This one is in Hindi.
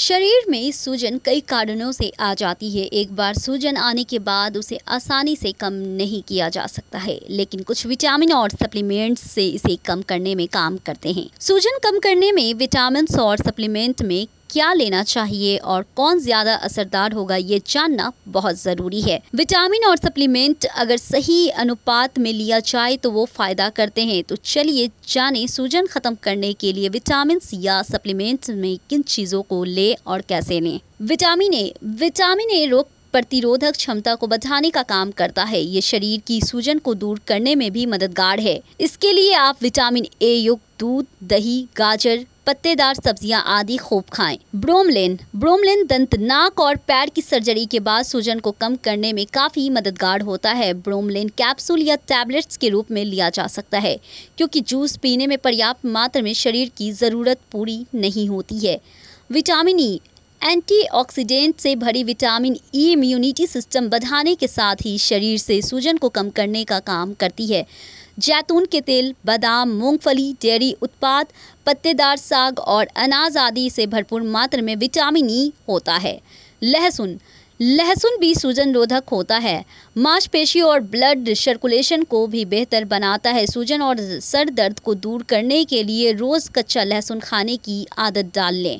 शरीर में सूजन कई कारणों से आ जाती है एक बार सूजन आने के बाद उसे आसानी से कम नहीं किया जा सकता है लेकिन कुछ विटामिन और सप्लीमेंट्स से इसे कम करने में काम करते हैं सूजन कम करने में विटामिन और सप्लीमेंट में क्या लेना चाहिए और कौन ज़्यादा असरदार होगा ये जानना बहुत ज़रूरी है विटामिन और सप्लीमेंट अगर सही अनुपात में लिया जाए तो वो फ़ायदा करते हैं तो चलिए जाने सूजन ख़त्म करने के लिए विटामिन या सप्लीमेंट में किन चीज़ों को ले और कैसे लें विटामिन ए विटामिन ए रोग प्रतिरोधक क्षमता को बढ़ाने का काम करता है ये शरीर की सूजन को दूर करने में भी मददगार है इसके लिए आप विटामिन ए युक्त दूध दही गाजर पत्तेदार सब्जियां आदि खूब खाएं। ब्रोमलिन ब्रोमलिन दंत नाक और पैर की सर्जरी के बाद सूजन को कम करने में काफ़ी मददगार होता है ब्रोमलिन कैप्सूल या टैबलेट्स के रूप में लिया जा सकता है क्योंकि जूस पीने में पर्याप्त मात्रा में शरीर की ज़रूरत पूरी नहीं होती है विटामिन ई एंटीऑक्सीडेंट से भरी विटामिन ई इम्यूनिटी सिस्टम बढ़ाने के साथ ही शरीर से सूजन को कम करने का काम करती है जैतून के तेल बादाम मूंगफली डेयरी उत्पाद पत्तेदार साग और अनाज आदि से भरपूर मात्रा में विटामिन ई होता है लहसुन लहसुन भी सूजन रोधक होता है मांसपेशी और ब्लड सर्कुलेशन को भी बेहतर बनाता है सूजन और सर दर्द को दूर करने के लिए रोज़ कच्चा लहसुन खाने की आदत डाल लें